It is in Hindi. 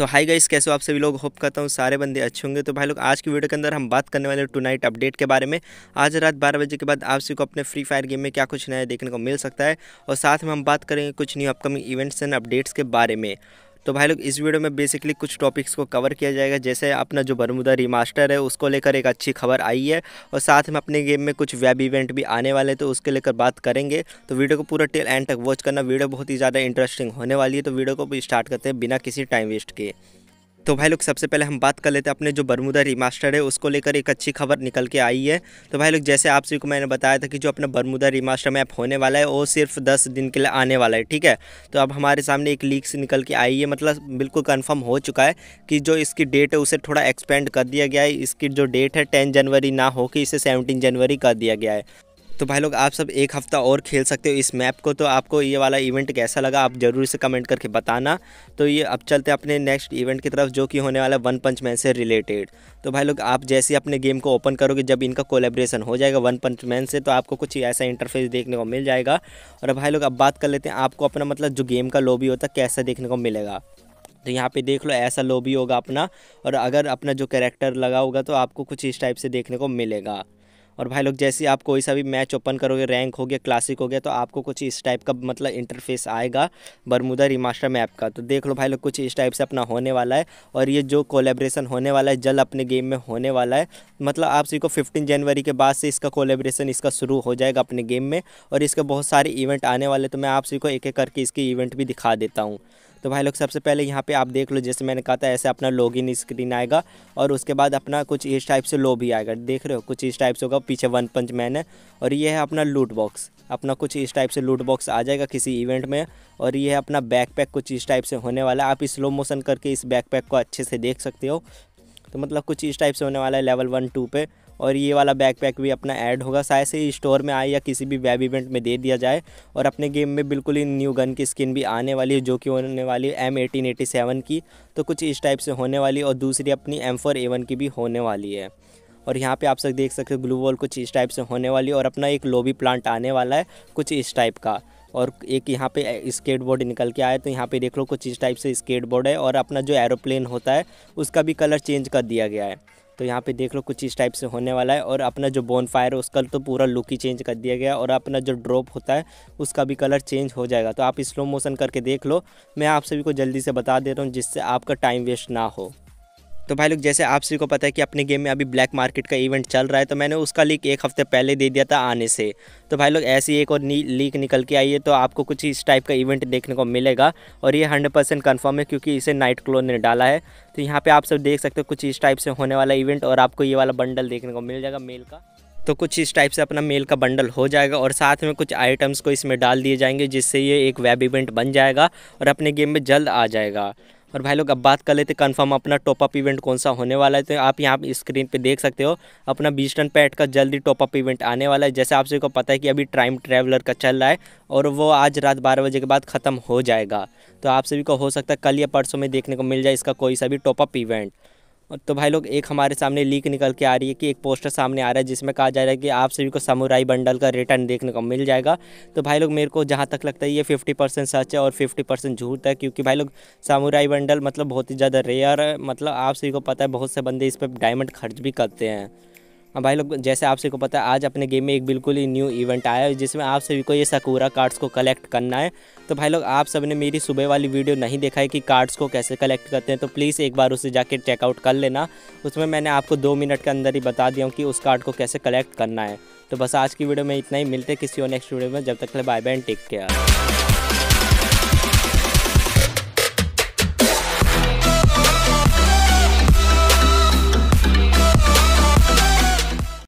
तो हाई गाइस कैसे हो आप सभी लोग होप करता हूँ सारे बंदे अच्छे होंगे तो भाई लोग आज की वीडियो के अंदर हम बात करने वाले हैं टू नाइट अपडेट के बारे में आज रात बारह बजे के बाद आप सभी को अपने फ्री फायर गेम में क्या कुछ नया देखने को मिल सकता है और साथ में हम बात करेंगे कुछ new upcoming events and updates के बारे में तो भाई लोग इस वीडियो में बेसिकली कुछ टॉपिक्स को कवर किया जाएगा जैसे अपना जो बरमुदा रिमास्टर है उसको लेकर एक अच्छी खबर आई है और साथ में अपने गेम में कुछ वेब इवेंट भी आने वाले तो उसके लेकर बात करेंगे तो वीडियो को पूरा टेल एंड तक वॉच करना वीडियो बहुत ही ज़्यादा इंटरेस्टिंग होने वाली है तो वीडियो को भी स्टार्ट करते हैं बिना किसी टाइम वेस्ट के तो भाई लोग सबसे पहले हम बात कर लेते हैं अपने जो बरमुदा रिमास्टर है उसको लेकर एक अच्छी खबर निकल के आई है तो भाई लोग जैसे आप सभी को मैंने बताया था कि जो अपना बरमुदा रिमास्टर मैप होने वाला है वो सिर्फ दस दिन के लिए आने वाला है ठीक है तो अब हमारे सामने एक लीक्स निकल के आई है मतलब बिल्कुल कन्फर्म हो चुका है कि जो इसकी डेट है उसे थोड़ा एक्सपेंड कर दिया गया है इसकी जो डेट है टेन जनवरी ना होकर इसे सेवनटीन जनवरी कर दिया गया है तो भाई लोग आप सब एक हफ़्ता और खेल सकते हो इस मैप को तो आपको ये वाला इवेंट कैसा लगा आप ज़रूर से कमेंट करके बताना तो ये अब चलते अपने नेक्स्ट इवेंट की तरफ जो कि होने वाला वन पंच मैन से रिलेटेड तो भाई लोग आप जैसे अपने गेम को ओपन करोगे जब इनका कोलेब्रेशन हो जाएगा वन पंच मैन से तो आपको कुछ ऐसा इंटरफेस देखने को मिल जाएगा और भाई लोग अब बात कर लेते हैं आपको अपना मतलब जो गेम का लॉबी होता है कैसा देखने को मिलेगा तो यहाँ पे देख लो ऐसा लॉबी होगा अपना और अगर अपना जो कैरेक्टर लगा होगा तो आपको कुछ इस टाइप से देखने को मिलेगा और भाई लोग जैसे आप कोई सा भी मैच ओपन करोगे रैंक हो गया क्लासिक हो गया तो आपको कुछ इस टाइप का मतलब इंटरफेस आएगा बरमुदा रिमास्टर मैप का तो देख लो भाई लोग कुछ इस टाइप से अपना होने वाला है और ये जो कोलेब्रेशन होने वाला है जल्द अपने गेम में होने वाला है मतलब आप सभी को फिफ्टीन जनवरी के बाद से इसका कोलेब्रेशन इसका शुरू हो जाएगा अपने गेम में और इसके बहुत सारे इवेंट आने वाले तो मैं आप सभी को एक एक करके इसके इवेंट भी दिखा देता हूँ तो भाई लोग सबसे पहले यहाँ पे आप देख लो जैसे मैंने कहा था ऐसे अपना लॉगिन स्क्रीन आएगा और उसके बाद अपना कुछ इस टाइप से लो भी आएगा देख रहे हो कुछ इस टाइप से होगा पीछे वन पंच मैन है और ये है अपना लूट बॉक्स अपना कुछ इस टाइप से लूट बॉक्स आ जाएगा किसी इवेंट में और ये है अपना बैकपैक कुछ इस टाइप से होने वाला आप स्लो मोशन करके इस बैकपैक को अच्छे से देख सकते हो तो मतलब कुछ इस टाइप से होने वाला है लेवल वन टू पे और ये वाला बैकपैक भी अपना ऐड होगा शायद से स्टोर में आए या किसी भी वेब इवेंट में दे दिया जाए और अपने गेम में बिल्कुल ही न्यू गन की स्किन भी आने वाली है जो कि होने वाली है एम एटीन एटी सेवन की तो कुछ इस टाइप से होने वाली और दूसरी अपनी एम फोर ए वन की भी होने वाली है और यहाँ पे आप सब देख सकते हो ग्लू वॉल कुछ इस टाइप से होने वाली है और अपना एक लोबी प्लांट आने वाला है कुछ इस टाइप का और एक यहाँ पे स्केट बोर्ड निकल के आए तो यहाँ पे देख लो कुछ इस टाइप से स्केट बोर्ड है और अपना जो एरोप्लेन होता है उसका भी कलर चेंज कर दिया गया है तो यहाँ पे देख लो कुछ इस टाइप से होने वाला है और अपना जो बोन फायर है उसका तो पूरा लुक ही चेंज कर दिया गया और अपना जो ड्रॉप होता है उसका भी कलर चेंज हो जाएगा तो आप स्लो मोशन करके देख लो मैं आप सभी को जल्दी से बता दे रहा हूँ जिससे आपका टाइम वेस्ट ना हो तो भाई लोग जैसे आप सभी को पता है कि अपने गेम में अभी ब्लैक मार्केट का इवेंट चल रहा है तो मैंने उसका लीक एक हफ्ते पहले दे दिया था आने से तो भाई लोग ऐसी एक और नी लीक निकल के आई है तो आपको कुछ इस टाइप का इवेंट देखने को मिलेगा और ये हंड्रेड परसेंट कन्फर्म है क्योंकि इसे नाइट क्लोन ने डाला है तो यहाँ पर आप सब देख सकते हो कुछ इस टाइप से होने वाला इवेंट और आपको ये वाला बंडल देखने को मिल जाएगा मेल का तो कुछ इस टाइप से अपना मेल का बंडल हो जाएगा और साथ में कुछ आइटम्स को इसमें डाल दिए जाएंगे जिससे ये एक वेब इवेंट बन जाएगा और अपने गेम में जल्द आ जाएगा और भाई लोग अब बात कर लेते कंफर्म अपना टॉपअप इवेंट कौन सा होने वाला है तो आप यहाँ स्क्रीन पे देख सकते हो अपना बीस टन पैट का जल्दी टॉपअप इवेंट आने वाला है जैसे आप सभी को पता है कि अभी टाइम ट्रैवलर का चल रहा है और वो आज रात बारह बजे के बाद ख़त्म हो जाएगा तो आप सभी को हो सकता है कल या परसों में देखने को मिल जाए इसका कोई सा भी टॉपअप इवेंट तो भाई लोग एक हमारे सामने लीक निकल के आ रही है कि एक पोस्टर सामने आ रहा है जिसमें कहा जा रहा है कि आप सभी को समुराई बंडल का रिटर्न देखने को मिल जाएगा तो भाई लोग मेरे को जहाँ तक लगता है ये फिफ्टी परसेंट सच है और फिफ्टी परसेंट झूठ है क्योंकि भाई लोग सामुराई बंडल मतलब बहुत ही ज़्यादा रेयर है मतलब आप सभी को पता है बहुत से बंदे इस पर डायमंड खर्च भी करते हैं भाई लोग जैसे आप को पता है आज अपने गेम में एक बिल्कुल ही न्यू इवेंट आया है जिसमें आप सभी को ये सकूरा कार्ड्स को कलेक्ट करना है तो भाई लोग आप सब ने मेरी सुबह वाली वीडियो नहीं देखा है कि कार्ड्स को कैसे कलेक्ट करते हैं तो प्लीज़ एक बार उसे जाके चेकआउट कर लेना उसमें मैंने आपको दो मिनट के अंदर ही बता दिया हूँ कि उस कार्ड को कैसे कलेक्ट करना है तो बस आज की वीडियो में इतना ही मिलते किसी और नेक्स्ट वीडियो में जब तक बाय बाय टेक केयर